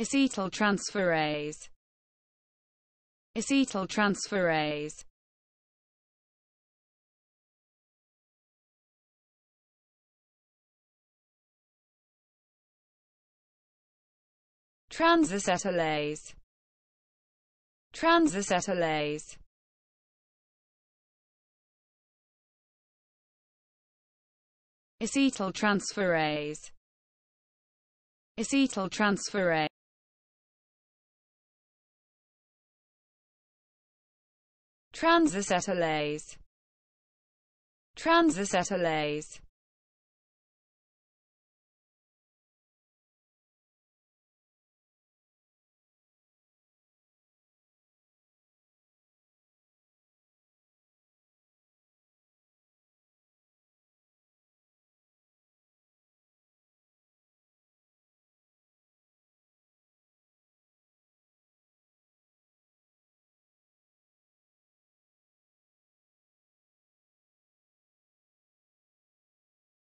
acetyltransferase acetyltransferase transacetylase transacetylase acetyltransferase acetyltransferase Transacetylase Transacetylase